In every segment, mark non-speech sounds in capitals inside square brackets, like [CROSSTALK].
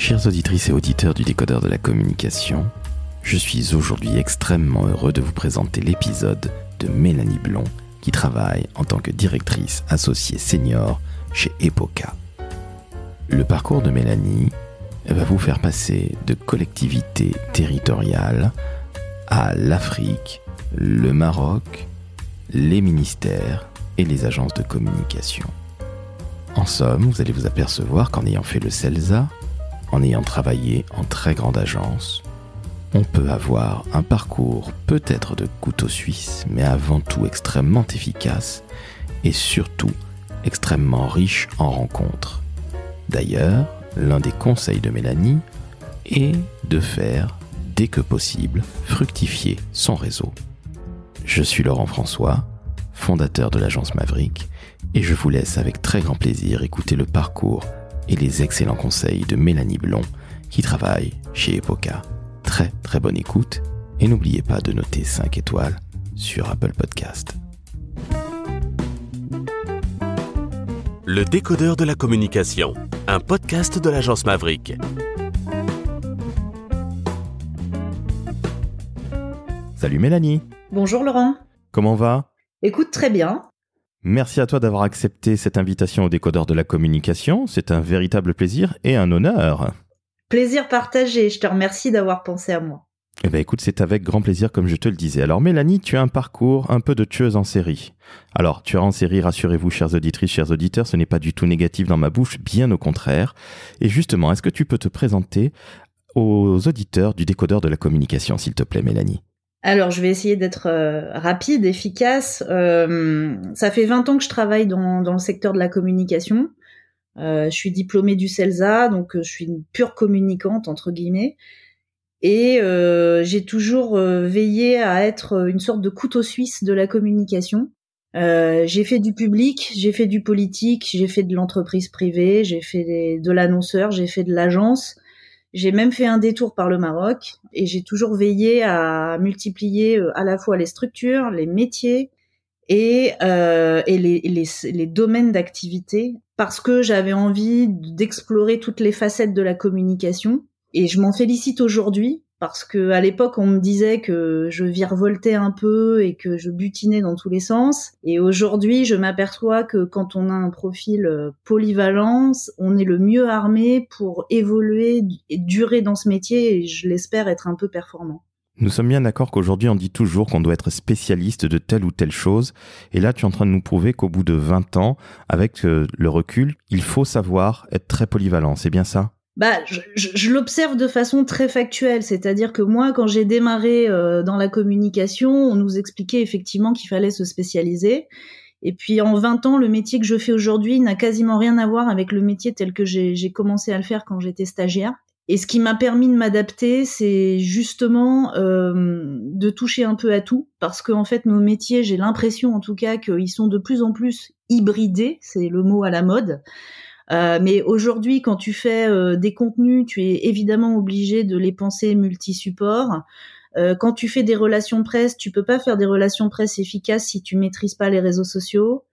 Chers auditrices et auditeurs du décodeur de la communication, je suis aujourd'hui extrêmement heureux de vous présenter l'épisode de Mélanie Blond qui travaille en tant que directrice associée senior chez EPOCA. Le parcours de Mélanie va vous faire passer de collectivité territoriale à l'Afrique, le Maroc, les ministères et les agences de communication. En somme, vous allez vous apercevoir qu'en ayant fait le CELSA, en ayant travaillé en très grande agence, on peut avoir un parcours peut-être de couteau suisse, mais avant tout extrêmement efficace et surtout extrêmement riche en rencontres. D'ailleurs, l'un des conseils de Mélanie est de faire, dès que possible, fructifier son réseau. Je suis Laurent François, fondateur de l'agence Maverick, et je vous laisse avec très grand plaisir écouter le parcours et les excellents conseils de Mélanie Blond qui travaille chez Epoca. Très très bonne écoute et n'oubliez pas de noter 5 étoiles sur Apple Podcast. Le décodeur de la communication, un podcast de l'agence Maverick. Salut Mélanie. Bonjour Laurent. Comment va Écoute très bien. Merci à toi d'avoir accepté cette invitation au décodeur de la communication. C'est un véritable plaisir et un honneur. Plaisir partagé. Je te remercie d'avoir pensé à moi. Eh bien écoute, c'est avec grand plaisir comme je te le disais. Alors Mélanie, tu as un parcours un peu de tueuse en série. Alors, tueur en série, rassurez-vous chères auditrices, chers auditeurs, ce n'est pas du tout négatif dans ma bouche, bien au contraire. Et justement, est-ce que tu peux te présenter aux auditeurs du décodeur de la communication, s'il te plaît Mélanie alors, je vais essayer d'être euh, rapide, efficace. Euh, ça fait 20 ans que je travaille dans, le secteur de la communication. Euh, je suis diplômée du CELSA, donc je suis une pure communicante, entre guillemets. Et j'ai toujours veillé à être une sorte de couteau suisse de la communication. j'ai fait du public, j'ai fait du politique, j'ai fait de l'entreprise privée, j'ai fait de l'annonceur, j'ai fait de l'agence. J'ai même fait un détour par le Maroc et j'ai toujours veillé à multiplier euh, à la fois les structures, les métiers et, euh, les, domaines d'activité parce que j'avais envie d'explorer toutes les facettes de la communication et je m'en félicite aujourd'hui parce que l'époque on me disait que je virevoltais un peu et que je butinais dans tous les sens et aujourd'hui je m'aperçois que quand on a un profil euh, polyvalence, on est le mieux armé pour évoluer et durer dans ce métier et je l'espère être un peu performant. Nous sommes bien d'accord qu'aujourd'hui on dit toujours qu'on doit être spécialiste de telle ou telle chose. Et là, tu es en train de nous prouver qu'au bout de 20 ans, avec euh, le recul, il faut savoir être très polyvalent. C'est bien ça bah, je, l'observe de façon très factuelle, c'est-à-dire que moi, quand j'ai démarré euh, dans la communication, on nous expliquait effectivement qu'il fallait se spécialiser. Et puis en 20 ans, le métier que je fais aujourd'hui n'a quasiment rien à voir avec le métier tel que j'ai commencé à le faire quand j'étais stagiaire. Et ce qui m'a permis de m'adapter, c'est justement euh, de toucher un peu à tout, parce qu'en en fait, nos métiers, j'ai l'impression en tout cas qu'ils sont de plus en plus hybridés, c'est le mot à la mode. Euh, mais aujourd'hui, quand tu fais euh, des contenus, tu es évidemment obligé de les penser multi-supports. Euh, quand tu fais des relations presse, tu peux pas faire des relations presse efficaces si tu maîtrises pas les réseaux sociaux.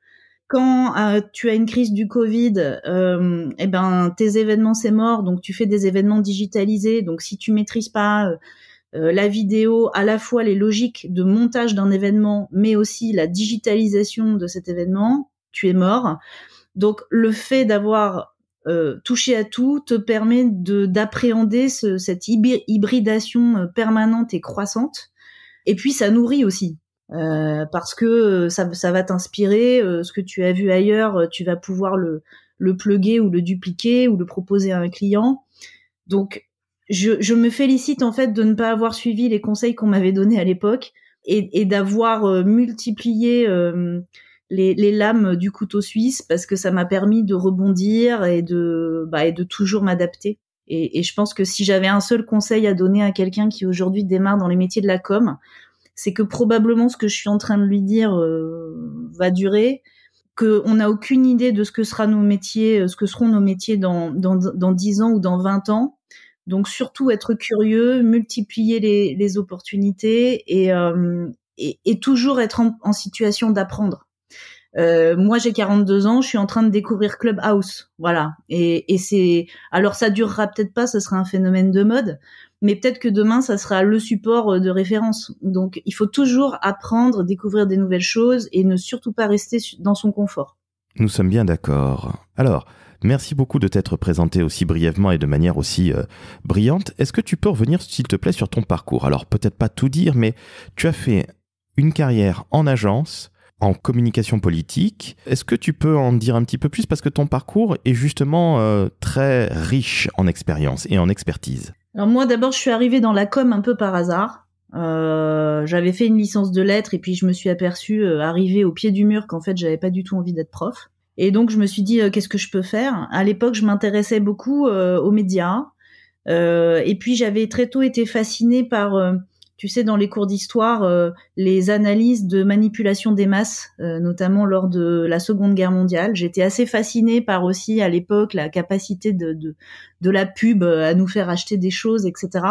Quand tu as une crise du Covid, et eh ben tes événements c'est mort, donc tu fais des événements digitalisés. Donc si tu maîtrises pas la vidéo, à la fois les logiques de montage d'un événement, mais aussi la digitalisation de cet événement, tu es mort. Donc le fait d'avoir euh, touché à tout te permet de d'appréhender ce, cette hybridation euh, permanente et croissante. Et puis ça nourrit aussi. Euh, parce que ça, va t'inspirer, ce que tu as vu ailleurs, tu vas pouvoir le, le ou le dupliquer ou le proposer à un client. Donc, je, me félicite en fait de ne pas avoir suivi les conseils qu'on m'avait donnés à l'époque et, d'avoir multiplié les, lames du couteau suisse parce que ça m'a permis de rebondir et de, bah, et de toujours m'adapter. Et, je pense que si j'avais un seul conseil à donner à quelqu'un qui aujourd'hui démarre dans les métiers de la com, c'est que probablement ce que je suis en train de lui dire euh, va durer, qu'on n'a aucune idée de ce que sera nos métiers, euh, ce que seront nos métiers dans, dans, dans 10 ans ou dans 20 ans. Donc surtout être curieux, multiplier les, opportunités euh, et, et, toujours être en situation d'apprendre euh, moi j'ai 42 ans, je suis en train de découvrir Clubhouse, voilà. Et, c'est alors ça durera peut-être pas, ça sera un phénomène de mode, mais peut-être que demain ça sera le support euh, de référence. Donc il faut toujours apprendre, découvrir des nouvelles choses et ne surtout pas rester dans son confort. Nous sommes bien d'accord. Alors, merci beaucoup de t'être présenté aussi brièvement et de manière aussi euh, brillante. Est-ce que tu peux revenir, s'il te plaît, sur ton parcours Alors, peut-être pas tout dire, mais tu as fait une carrière en agence, en communication politique. Est-ce que tu peux en dire un petit peu plus parce que ton parcours est justement euh, très riche en expérience et en expertise Alors moi d'abord je suis arrivée dans la com un peu par hasard. Euh, j'avais fait une licence de lettres et puis je me suis aperçue euh, arrivée au pied du mur qu'en fait j'avais pas du tout envie d'être prof. Et donc je me suis dit qu'est-ce que je peux faire À l'époque je m'intéressais beaucoup aux médias et puis j'avais très tôt été fascinée par tu sais, dans les cours d'histoire, euh, les analyses de manipulation des masses, euh, notamment lors de la Seconde Guerre mondiale. J'étais assez fascinée par aussi, à l'époque, la capacité de, de, la pub euh, à nous faire acheter des choses, etc.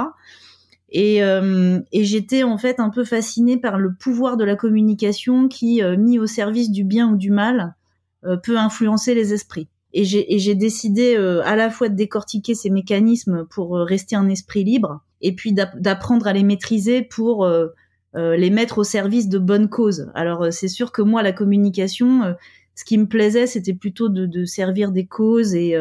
Et, et j'étais en fait un peu fascinée par le pouvoir de la communication qui, mis au service du bien ou du mal, peut influencer les esprits. Et j'ai décidé à la fois de décortiquer ces mécanismes pour rester un esprit libre, et puis d'apprendre à les maîtriser pour euh, euh, les mettre au service de bonnes causes. Alors euh, c'est sûr que moi, la communication, ce qui me plaisait, c'était plutôt de, servir des causes et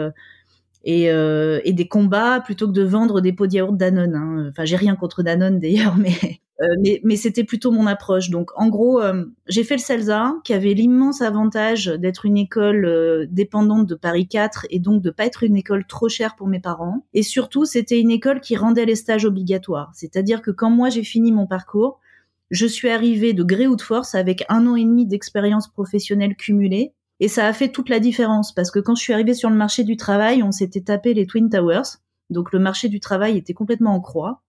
et, des combats plutôt que de vendre des pots de yaourt Danone. Hein. Enfin, j'ai rien contre Danone d'ailleurs, [LAUGHS] mais euh, mais, c'était plutôt mon approche. Donc, en gros, euh, j'ai fait le CELSA, qui avait l'immense avantage d'être une école euh, dépendante de Paris 4 et donc de pas être une école trop chère pour mes parents. Et surtout, c'était une école qui rendait les stages obligatoires. C'est-à-dire que quand moi j'ai fini mon parcours, je suis arrivée de gré ou de force avec un an et demi d'expérience professionnelle cumulée. Et ça a fait toute la différence parce que quand je suis arrivée sur le marché du travail, on s'était tapé les Twin Towers. Donc le marché du travail était complètement en croix.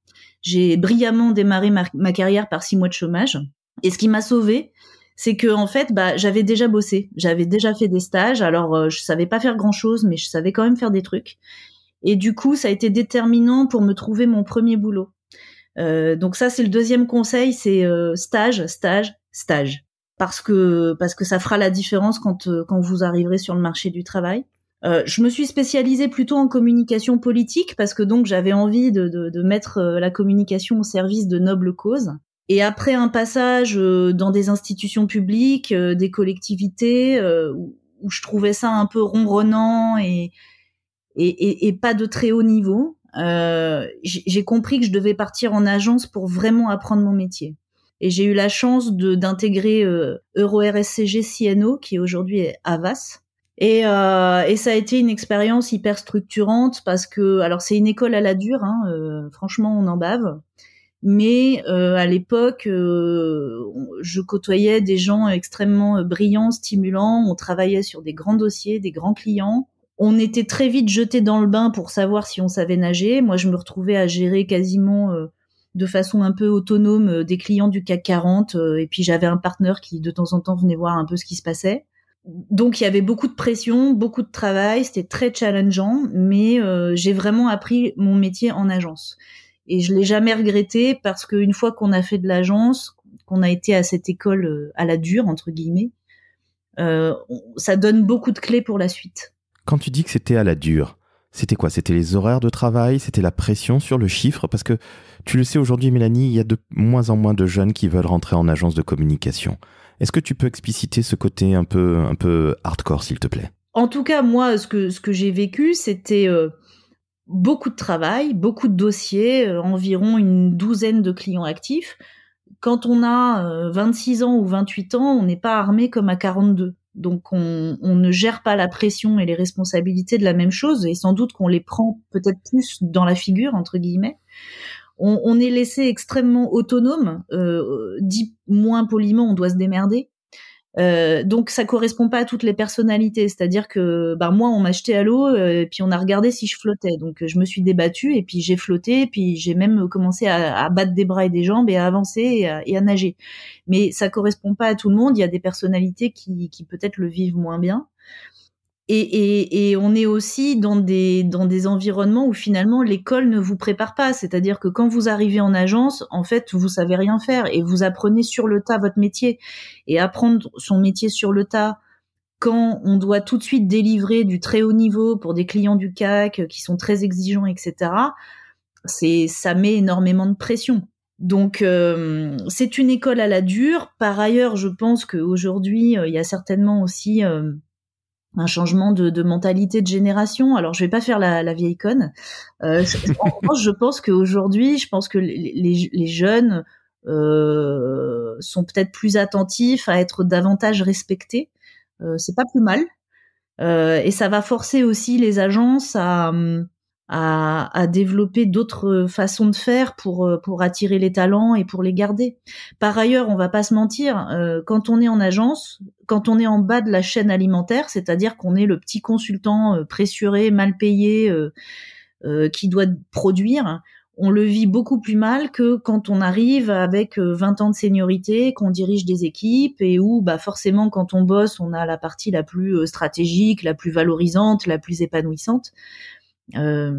J'ai brillamment démarré ma, carrière par six mois de chômage. Et ce qui m'a sauvée, c'est que en fait, bah, j'avais déjà bossé, j'avais déjà fait des stages. Alors, euh, je savais pas faire grand chose, mais je savais quand même faire des trucs. Et du coup, ça a été déterminant pour me trouver mon premier boulot. Euh, donc ça, c'est le deuxième conseil, c'est euh, stage, stage, stage, parce que parce que ça fera la différence quand quand vous arriverez sur le marché du travail. Euh, je me suis spécialisée plutôt en communication politique parce que donc j'avais envie de, mettre euh, la communication au service de nobles causes. Et après un passage euh, dans des institutions publiques, des collectivités, où, je trouvais ça un peu ronronnant et, et, et, pas de très haut niveau, j'ai compris que je devais partir en agence pour vraiment apprendre mon métier. Et j'ai eu la chance d'intégrer euh, EuroRSCG CNO, qui aujourd'hui est Avas, euh, et, ça a été une expérience hyper structurante parce que, alors c'est une école à la dure, hein, euh, franchement on en bave, mais euh, à l'époque je côtoyais des gens extrêmement brillants, stimulants, on travaillait sur des grands dossiers, des grands clients, on était très vite jeté dans le bain pour savoir si on savait nager, moi je me retrouvais à gérer quasiment de façon un peu autonome des clients du CAC 40 et puis j'avais un partenaire qui de temps en temps venait voir un peu ce qui se passait donc il y avait beaucoup de pression, beaucoup de travail, c'était très challengeant, mais euh, j'ai vraiment appris mon métier en agence. Et je l'ai jamais regretté parce qu'une fois qu'on a fait de l'agence, qu'on a été à cette école euh, à la dure, entre guillemets, euh, ça donne beaucoup de clés pour la suite. Quand tu dis que c'était à la dure, c'était quoi C'était les horaires de travail C'était la pression sur le chiffre Parce que tu le sais aujourd'hui, Mélanie, il y a de moins en moins de jeunes qui veulent rentrer en agence de communication. Est-ce que tu peux expliciter ce côté un peu, un peu hardcore, s'il te plaît En tout cas, moi, ce que, ce que j'ai vécu, c'était euh, beaucoup de travail, beaucoup de dossiers, euh, environ une douzaine de clients actifs. Quand on a 26 euh, ans ou 28 ans, on n'est pas armé comme à 42. Donc on, on, ne gère pas la pression et les responsabilités de la même chose, et sans doute qu'on les prend peut-être plus dans la figure, entre guillemets on, est laissé extrêmement autonome, euh, dit moins poliment, on doit se démerder. Euh, donc ça correspond pas à toutes les personnalités, c'est-à-dire que bah moi on m'a jeté à l'eau euh, et puis on a regardé si je flottais. Donc je me suis débattue et puis j'ai flotté et puis j'ai même commencé à, battre des bras et des jambes et à avancer et à, et à, nager. Mais ça correspond pas à tout le monde. Il y a des personnalités qui, qui peut-être le vivent moins bien. Et, et, et, on est aussi dans des, dans des environnements où finalement l'école ne vous prépare pas. C'est-à-dire que quand vous arrivez en agence, en fait, vous savez rien faire et vous apprenez sur le tas votre métier. Et apprendre son métier sur le tas quand on doit tout de suite délivrer du très haut niveau pour des clients du CAC qui sont très exigeants, etc., c'est, ça met énormément de pression. Donc euh, c'est une école à la dure. Par ailleurs, je pense qu'aujourd'hui, euh, il y a certainement aussi... Euh, un changement de, mentalité de génération. Alors, je vais pas faire la, vieille conne. Euh, [LAUGHS] je pense qu'aujourd'hui, je pense que les, jeunes euh, sont peut-être plus attentifs à être davantage respectés. Euh, c'est pas plus mal. Euh, et ça va forcer aussi les agences à, hum, à, développer d'autres façons de faire pour euh, pour attirer les talents et pour les garder. Par ailleurs, on va pas se mentir, euh, quand on est en agence, quand on est en bas de la chaîne alimentaire, c'est-à-dire qu'on est le petit consultant euh, pressuré, mal payé, qui doit produire, on le vit beaucoup plus mal que quand on arrive avec 20 ans de seniorité, qu'on dirige des équipes et où bah forcément quand on bosse, on a la partie la plus stratégique, la plus valorisante, la plus épanouissante. Euh,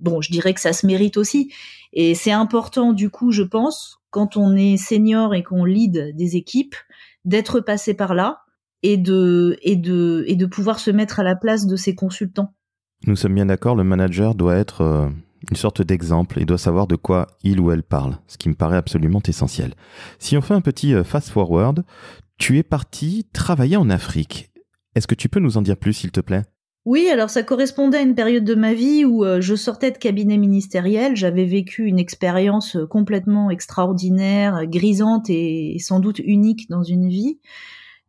bon, je dirais que ça se mérite aussi. Et c'est important, du coup, je pense, quand on est senior et qu'on lead des équipes, d'être passé par là et de, et, de, et de pouvoir se mettre à la place de ses consultants. Nous sommes bien d'accord, le manager doit être euh, une sorte d'exemple et doit savoir de quoi il ou elle parle, ce qui me paraît absolument essentiel. Si on fait un petit euh, fast-forward, tu es parti travailler en Afrique. Est-ce que tu peux nous en dire plus, s'il te plaît oui, alors ça correspondait à une période de ma vie où euh, je sortais de cabinet ministériel, j'avais vécu une expérience euh, complètement extraordinaire, grisante et sans doute unique dans une vie.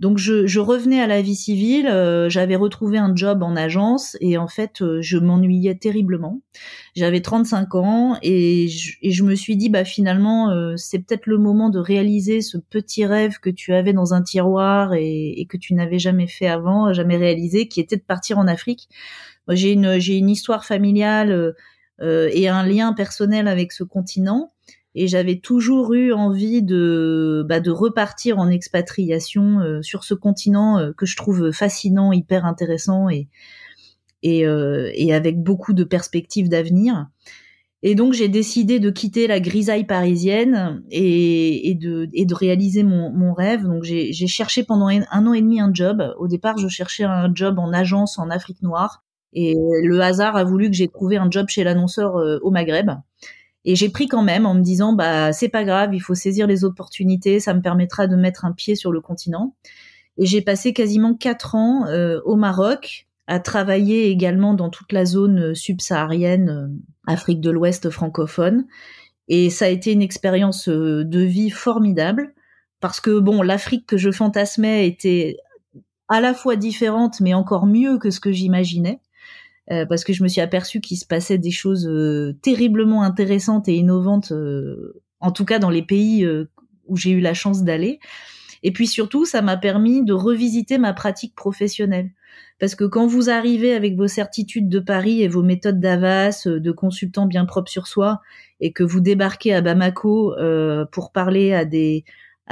Donc je, revenais à la vie civile, euh, j'avais retrouvé un job en agence et en fait euh, je m'ennuyais terriblement. J'avais 35 ans et je, me suis dit bah finalement euh, c'est peut-être le moment de réaliser ce petit rêve que tu avais dans un tiroir et, que tu n'avais jamais fait avant, jamais réalisé, qui était de partir en Afrique. j'ai une histoire familiale et un lien personnel avec ce continent et j'avais toujours eu envie de bah, de repartir en expatriation euh, sur ce continent euh, que je trouve fascinant, hyper intéressant et et, euh, et avec beaucoup de perspectives d'avenir. Et donc j'ai décidé de quitter la grisaille parisienne et, et de et de réaliser mon, mon rêve. Donc j'ai cherché pendant un an et demi un job. Au départ, je cherchais un job en agence en Afrique noire et le hasard a voulu que j'ai trouvé un job chez l'annonceur au Maghreb. Et j'ai pris quand même en me disant bah c'est pas grave, il faut saisir les opportunités, ça me permettra de mettre un pied sur le continent. Et j'ai passé quasiment quatre ans euh, au Maroc à travailler également dans toute la zone euh, subsaharienne, euh, Afrique de l'Ouest francophone. Et ça a été une expérience de vie formidable parce que bon, l'Afrique que je fantasmais était à la fois différente mais encore mieux que ce que j'imaginais. Euh, parce que je me suis aperçue qu'il se passait des choses euh, terriblement intéressantes et innovantes, euh, en tout cas dans les pays où j'ai eu la chance d'aller. Et puis surtout, ça m'a permis de revisiter ma pratique professionnelle. Parce que quand vous arrivez avec vos certitudes de Paris et vos méthodes d'avas, de consultant bien propre sur soi, et que vous débarquez à Bamako pour parler à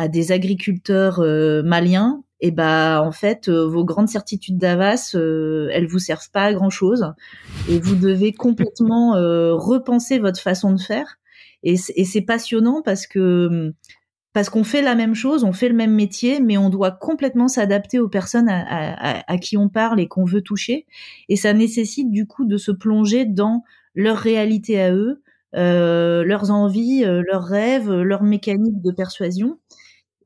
des agriculteurs maliens, et eh bah en fait euh, vos grandes certitudes d'avance euh, elles vous servent pas à grand chose et vous devez complètement euh, repenser votre façon de faire et c'est passionnant parce que mm, parce qu'on fait la même chose, on fait le même métier, mais on doit complètement s'adapter aux personnes à, qui on parle et qu'on veut toucher. Et ça nécessite du coup de se plonger dans leur réalité à eux, leurs envies, leurs rêves, leurs mécaniques de persuasion.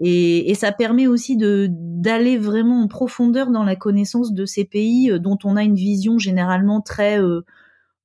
Et, ça permet aussi de d'aller vraiment en profondeur dans la connaissance de ces pays euh, dont on a une vision généralement très euh,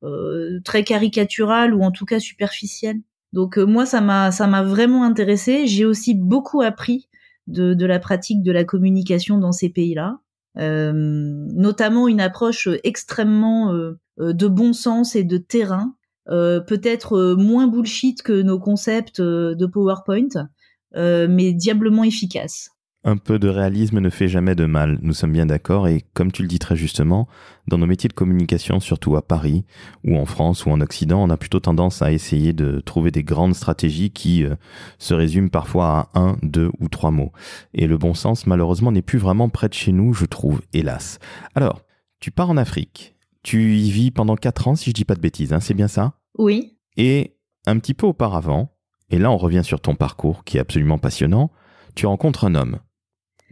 euh, très caricaturale ou en tout cas superficielle. Donc moi ça m'a ça m'a vraiment intéressé. J'ai aussi beaucoup appris de, la pratique de la communication dans ces pays-là, notamment une approche extrêmement de bon sens et de terrain, peut-être moins bullshit que nos concepts de PowerPoint, euh, mais diablement efficace. Un peu de réalisme ne fait jamais de mal, nous sommes bien d'accord, et comme tu le dis très justement, dans nos métiers de communication, surtout à Paris, ou en France, ou en Occident, on a plutôt tendance à essayer de trouver des grandes stratégies qui euh, se résument parfois à un, deux ou trois mots. Et le bon sens, malheureusement, n'est plus vraiment près de chez nous, je trouve, hélas. Alors, tu pars en Afrique, tu y vis pendant quatre ans, si je dis pas de bêtises, hein, c'est bien ça Oui. Et un petit peu auparavant, et là, on revient sur ton parcours qui est absolument passionnant. Tu rencontres un homme,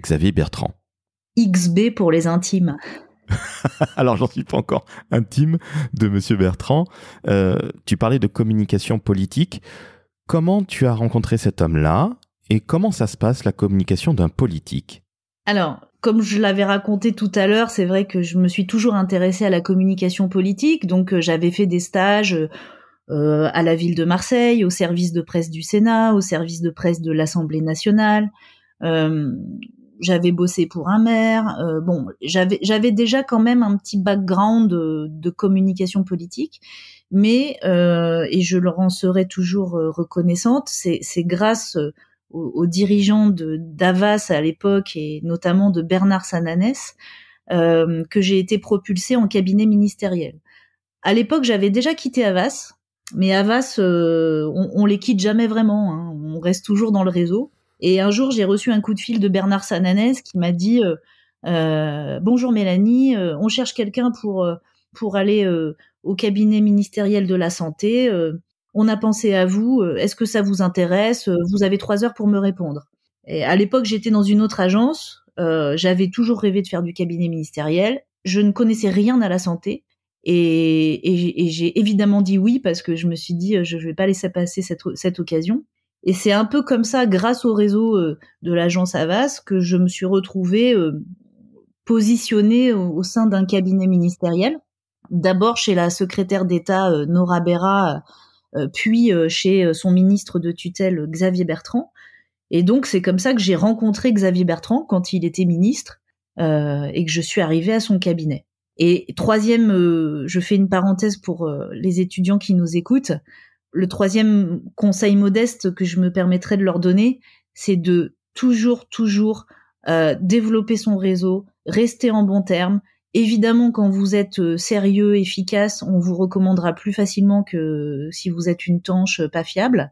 Xavier Bertrand. XB pour les intimes. [LAUGHS] Alors, j'en suis pas encore intime de Monsieur Bertrand. Euh, tu parlais de communication politique. Comment tu as rencontré cet homme-là et comment ça se passe la communication d'un politique Alors, comme je l'avais raconté tout à l'heure, c'est vrai que je me suis toujours intéressée à la communication politique, donc euh, j'avais fait des stages euh, euh, à la ville de Marseille, au service de presse du Sénat, au service de presse de l'Assemblée nationale. Euh, j'avais bossé pour un maire. Euh, bon, j'avais j'avais déjà quand même un petit background de, communication politique, mais euh, et je leur en serai toujours reconnaissante. C'est c'est grâce aux, dirigeants de d'Avas à l'époque et notamment de Bernard Sananès que j'ai été propulsée en cabinet ministériel. À l'époque, j'avais déjà quitté Avas mais Avas, euh, on, on, les quitte jamais vraiment. Hein. On reste toujours dans le réseau. Et un jour, j'ai reçu un coup de fil de Bernard Sananès qui m'a dit euh, euh Bonjour Mélanie, euh, on cherche quelqu'un pour euh, pour aller au cabinet ministériel de la santé. on a pensé à vous. Est-ce que ça vous intéresse Vous avez trois heures pour me répondre. à l'époque, j'étais dans une autre agence. J'avais toujours rêvé de faire du cabinet ministériel. Je ne connaissais rien à la santé. Et, j'ai évidemment dit oui parce que je me suis dit, euh, je ne vais pas laisser passer cette, occasion. Et c'est un peu comme ça, grâce au réseau euh, de l'agence Avas, que je me suis retrouvée euh, positionnée au, sein d'un cabinet ministériel. D'abord chez la secrétaire d'État Nora Bera, puis chez son ministre de tutelle Xavier Bertrand. Et donc c'est comme ça que j'ai rencontré Xavier Bertrand quand il était ministre et que je suis arrivée à son cabinet. Et troisième, euh, je fais une parenthèse pour euh, les étudiants qui nous écoutent. Le troisième conseil modeste que je me permettrais de leur donner, c'est de toujours, toujours euh, développer son réseau, rester en bon terme. Évidemment, quand vous êtes sérieux, efficace, on vous recommandera plus facilement que si vous êtes une tanche pas fiable.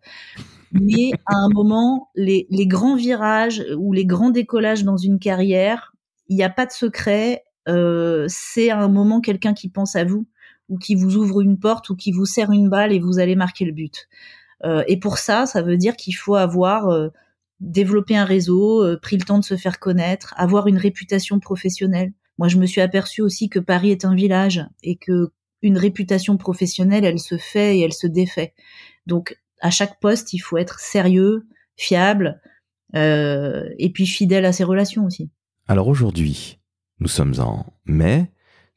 Mais à un moment, les, les grands virages ou les grands décollages dans une carrière, il n'y a pas de secret euh, c'est à un moment quelqu'un qui pense à vous ou qui vous ouvre une porte ou qui vous serre une balle et vous allez marquer le but. Euh, et pour ça, ça veut dire qu'il faut avoir euh, développé un réseau, pris le temps de se faire connaître, avoir une réputation professionnelle. Moi, je me suis aperçue aussi que Paris est un village et que une réputation professionnelle, elle se fait et elle se défait. Donc, à chaque poste, il faut être sérieux, fiable et puis fidèle à ses relations aussi. Alors aujourd'hui, nous sommes en mai.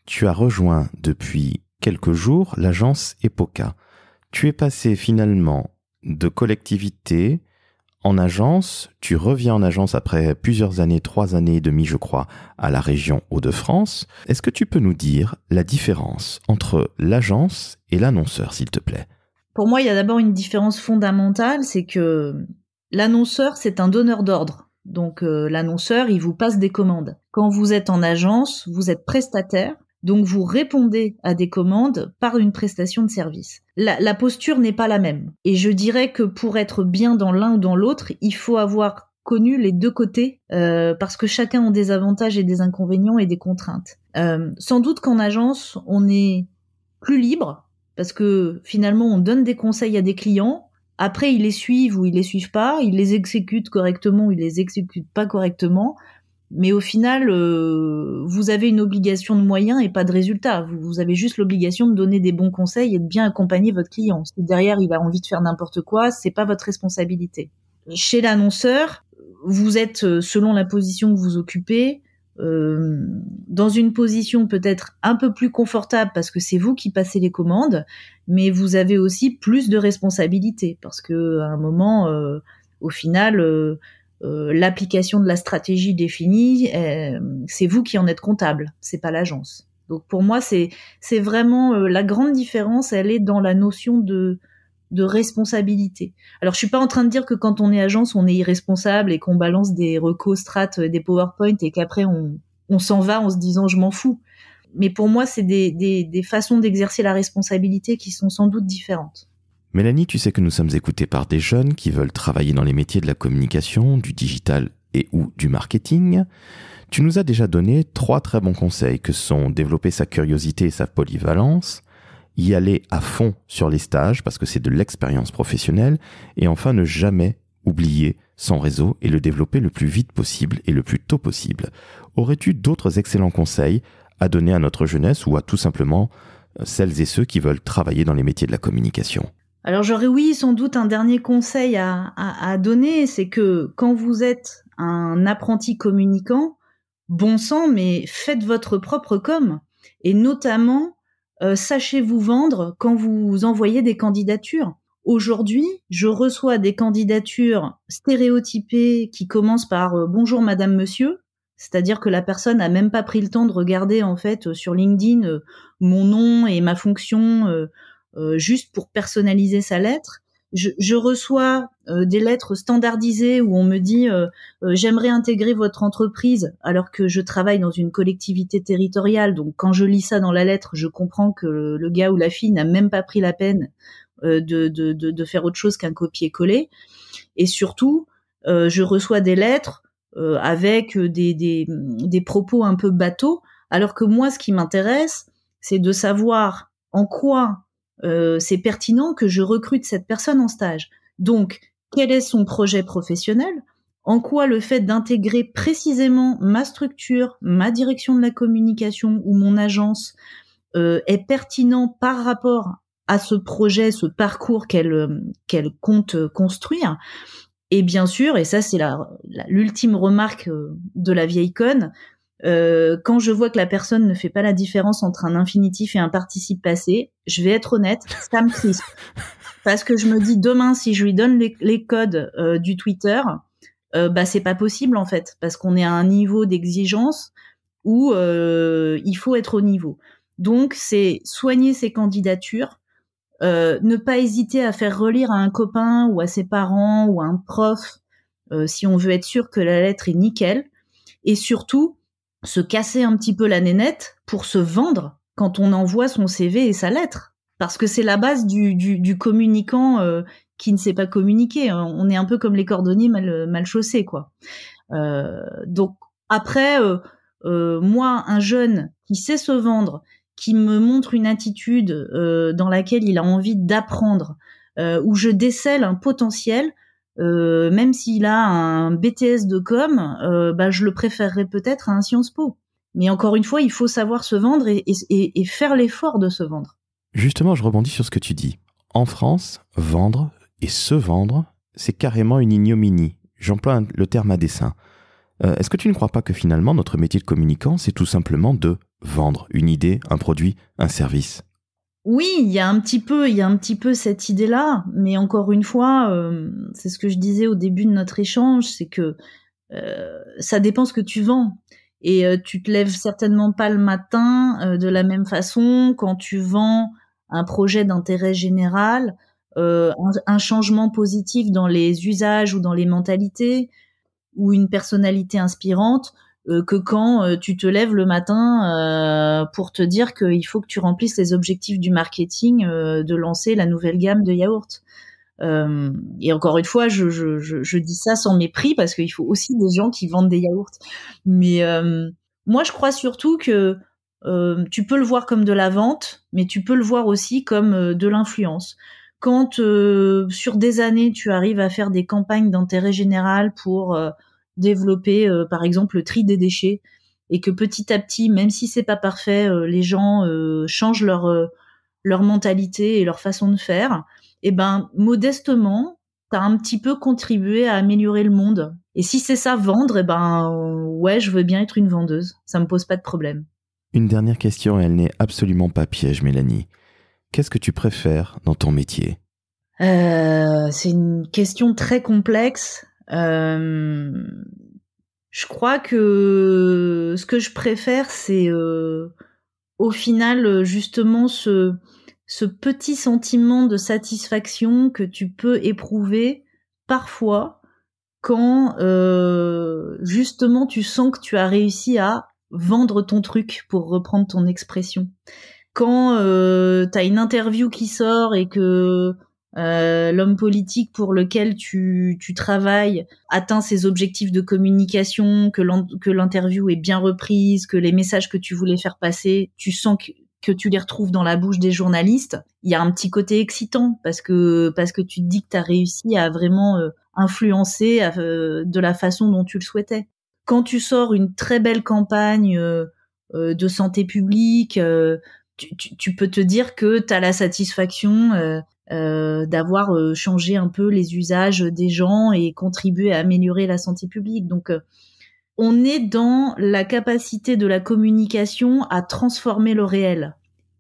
Tu as rejoint depuis quelques jours l'agence EPOCA. Tu es passé finalement de collectivité en agence. Tu reviens en agence après plusieurs années, trois années et demie, je crois, à la région Hauts-de-France. Est-ce que tu peux nous dire la différence entre l'agence et l'annonceur, s'il te plaît Pour moi, il y a d'abord une différence fondamentale, c'est que l'annonceur, c'est un donneur d'ordre. Donc euh, l'annonceur, il vous passe des commandes. Quand vous êtes en agence, vous êtes prestataire, donc vous répondez à des commandes par une prestation de service. La, posture n'est pas la même. Et je dirais que pour être bien dans l'un ou dans l'autre, il faut avoir connu les deux côtés euh, parce que chacun a des avantages et des inconvénients et des contraintes. Euh, sans doute qu'en agence, on est plus libre parce que finalement on donne des conseils à des clients, après, ils les suivent ou ils les suivent pas, ils les exécutent correctement ou ils les exécutent pas correctement. Mais au final, euh, vous avez une obligation de moyens et pas de résultats. Vous, vous avez juste l'obligation de donner des bons conseils et de bien accompagner votre client. Si derrière il a envie de faire n'importe quoi, c'est pas votre responsabilité. Chez l'annonceur, vous êtes, euh, selon la position que vous occupez, euh, dans une position peut-être un peu plus confortable parce que c'est vous qui passez les commandes, mais vous avez aussi plus de responsabilités parce que à un moment, euh, au final, euh, euh, l'application de la stratégie définie, c'est vous qui en êtes comptable, c'est pas l'agence. Donc pour moi, c'est c'est vraiment la grande différence, elle est dans la notion de de responsabilité. Alors je suis pas en train de dire que quand on est agence, on est irresponsable et qu'on balance des recos strates, des PowerPoint et qu'après on, s'en va en se disant je m'en fous. Mais pour moi, c'est des, des façons d'exercer la responsabilité qui sont sans doute différentes. Mélanie, tu sais que nous sommes écoutés par des jeunes qui veulent travailler dans les métiers de la communication, du digital et ou du marketing. Tu nous as déjà donné trois très bons conseils que sont développer sa curiosité et sa polyvalence, y aller à fond sur les stages parce que c'est de l'expérience professionnelle, et enfin ne jamais oublier son réseau et le développer le plus vite possible et le plus tôt possible. Aurais-tu d'autres excellents conseils à donner à notre jeunesse ou à tout simplement euh, celles et ceux qui veulent travailler dans les métiers de la communication Alors j'aurais oui sans doute un dernier conseil à, donner, c'est que quand vous êtes un apprenti communicant, bon sang, mais faites votre propre com, et notamment euh, sachez vous vendre quand vous envoyez des candidatures. Aujourd'hui, je reçois des candidatures stéréotypées qui commencent par euh, bonjour madame monsieur, c'est-à-dire que la personne n'a même pas pris le temps de regarder en fait euh, sur LinkedIn mon nom et ma fonction juste pour personnaliser sa lettre je, reçois euh, des lettres standardisées où on me dit euh, euh, j'aimerais intégrer votre entreprise alors que je travaille dans une collectivité territoriale. Donc quand je lis ça dans la lettre, je comprends que le, gars ou la fille n'a même pas pris la peine de, de, faire autre chose qu'un copier-coller. Et surtout, je reçois des lettres avec des, des, des propos un peu bateaux alors que moi, ce qui m'intéresse, c'est de savoir en quoi euh, c'est pertinent que je recrute cette personne en stage. Donc, quel est son projet professionnel En quoi le fait d'intégrer précisément ma structure, ma direction de la communication ou mon agence euh, est pertinent par rapport à ce projet, ce parcours qu'elle euh, compte construire et bien sûr, et ça c'est l'ultime remarque de la vieille conne, euh, quand je vois que la personne ne fait pas la différence entre un infinitif et un participe passé, je vais être honnête, ça me crispe. [LAUGHS] Parce que je me dis demain, si je lui donne les, codes euh, du Twitter, euh, bah c'est pas possible en fait, parce qu'on est à un niveau d'exigence où il faut être au niveau. Donc c'est soigner ses candidatures, ne pas hésiter à faire relire à un copain ou à ses parents ou à un prof si on veut être sûr que la lettre est nickel, et surtout se casser un petit peu la nénette pour se vendre quand on envoie son CV et sa lettre. Parce que c'est la base du, du, communicant euh, qui ne sait pas communiquer. Hein. On est un peu comme les cordonniers mal, mal chaussés, quoi. Euh, donc après, euh, moi, un jeune qui sait se vendre, qui me montre une attitude dans laquelle il a envie d'apprendre, où je décèle un potentiel, euh, même s'il a un BTS de com, euh, bah, je le préférerais peut-être à un Sciences Po. Mais encore une fois, il faut savoir se vendre et, faire l'effort de se vendre. Justement, je rebondis sur ce que tu dis. En France, vendre et se vendre, c'est carrément une ignominie. J'emploie le terme à dessein. Euh, est-ce que tu ne crois pas que finalement notre métier de communicant, c'est tout simplement de vendre une idée, un produit, un service oui, il y a un petit peu, il y a un petit peu cette idée-là, mais encore une fois, euh, c'est ce que je disais au début de notre échange, c'est que euh, ça dépend ce que tu vends. Et euh, tu te lèves certainement pas le matin de la même façon quand tu vends un projet d'intérêt général, un, changement positif dans les usages ou dans les mentalités, ou une personnalité inspirante euh, que quand euh, tu te lèves le matin euh, pour te dire qu'il faut que tu remplisses les objectifs du marketing de lancer la nouvelle gamme de yaourts. et encore une fois, je, dis ça sans mépris parce qu'il faut aussi des gens qui vendent des yaourts. Mais moi, je crois surtout que tu peux le voir comme de la vente, mais tu peux le voir aussi comme de l'influence. Quand sur des années, tu arrives à faire des campagnes d'intérêt général pour développer euh, par exemple le tri des déchets et que petit à petit, même si c'est pas parfait, euh, les gens euh, changent leur mentalité et leur façon de faire, et eh ben modestement, t'as un petit peu contribué à améliorer le monde. Et si c'est ça vendre, et eh ben ouais, je veux bien être une vendeuse, ça me pose pas de problème. Une dernière question, elle n'est absolument pas piège, Mélanie. Qu'est-ce que tu préfères dans ton métier C'est une question très complexe. Euh, je crois que ce que je préfère, c'est euh, au final justement ce, petit sentiment de satisfaction que tu peux éprouver parfois quand euh, justement tu sens que tu as réussi à vendre ton truc pour reprendre ton expression. Quand euh, tu as une interview qui sort et que euh, l'homme politique pour lequel tu, travailles atteint ses objectifs de communication, que l'interview est bien reprise, que les messages que tu voulais faire passer, tu sens que, tu les retrouves dans la bouche des journalistes, il y a un petit côté excitant parce que parce que tu te dis que tu as réussi à vraiment euh, influencer euh, de la façon dont tu le souhaitais. Quand tu sors une très belle campagne de santé publique, tu, tu, peux te dire que tu as la satisfaction euh, d'avoir euh, changé un peu les usages des gens et contribué à améliorer la santé publique. Donc, euh, on est dans la capacité de la communication à transformer le réel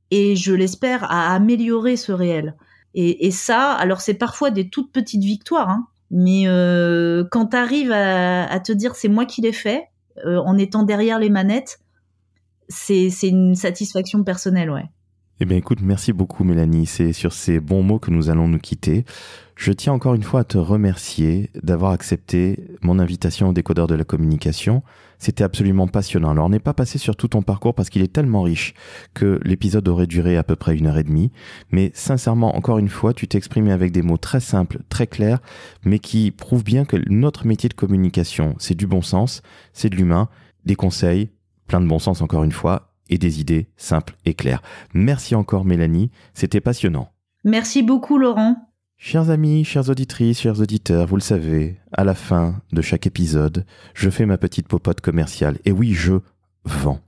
et, je l'espère, à améliorer ce réel. Et, ça, alors c'est parfois des toutes petites victoires, hein, mais quand tu arrives à, à, te dire c'est moi qui l'ai fait, en étant derrière les manettes, c'est une satisfaction personnelle, ouais. Eh bien écoute, merci beaucoup Mélanie, c'est sur ces bons mots que nous allons nous quitter. Je tiens encore une fois à te remercier d'avoir accepté mon invitation au décodeur de la communication. C'était absolument passionnant. Alors on n'est pas passé sur tout ton parcours parce qu'il est tellement riche que l'épisode aurait duré à peu près une heure et demie. Mais sincèrement, encore une fois, tu t'es exprimé avec des mots très simples, très clairs, mais qui prouvent bien que notre métier de communication, c'est du bon sens, c'est de l'humain, des conseils, plein de bon sens encore une fois, et des idées simples et claires. Merci encore Mélanie, c'était passionnant. Merci beaucoup Laurent. Chers amis, chères auditrices, chers auditeurs, vous le savez, à la fin de chaque épisode, je fais ma petite popote commerciale. Et oui, je vends.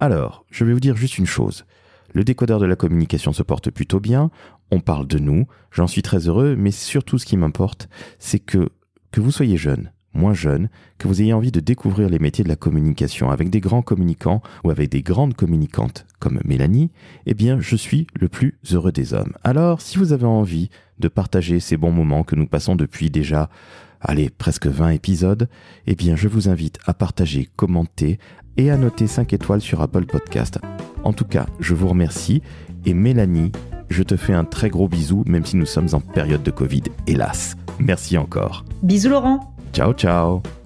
Alors, je vais vous dire juste une chose. Le décodeur de la communication se porte plutôt bien, on parle de nous, j'en suis très heureux, mais surtout ce qui m'importe, c'est que, que vous soyez jeune, moins jeune, que vous ayez envie de découvrir les métiers de la communication avec des grands communicants ou avec des grandes communicantes comme Mélanie, eh bien je suis le plus heureux des hommes. Alors si vous avez envie de partager ces bons moments que nous passons depuis déjà, allez, presque 20 épisodes, eh bien je vous invite à partager, commenter et à noter 5 étoiles sur Apple Podcast. En tout cas, je vous remercie et Mélanie, je te fais un très gros bisou même si nous sommes en période de Covid, hélas. Merci encore. Bisous Laurent Ciao, ciao.